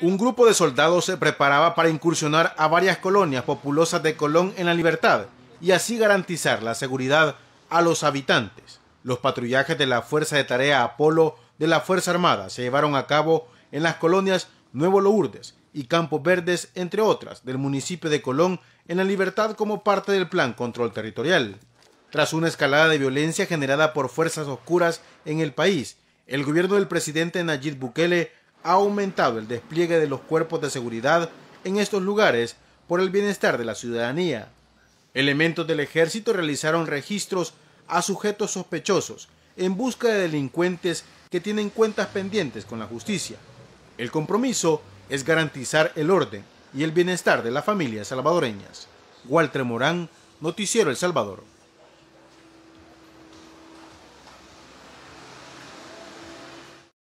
un grupo de soldados se preparaba para incursionar a varias colonias populosas de Colón en la libertad y así garantizar la seguridad a los habitantes. Los patrullajes de la Fuerza de Tarea Apolo de la Fuerza Armada se llevaron a cabo en las colonias Nuevo Lourdes y Campos Verdes, entre otras, del municipio de Colón en la libertad como parte del plan control territorial. Tras una escalada de violencia generada por fuerzas oscuras en el país, el gobierno del presidente Nayib Bukele ha aumentado el despliegue de los cuerpos de seguridad en estos lugares por el bienestar de la ciudadanía. Elementos del ejército realizaron registros a sujetos sospechosos en busca de delincuentes que tienen cuentas pendientes con la justicia. El compromiso es garantizar el orden y el bienestar de las familias salvadoreñas. Walter Morán, Noticiero El Salvador.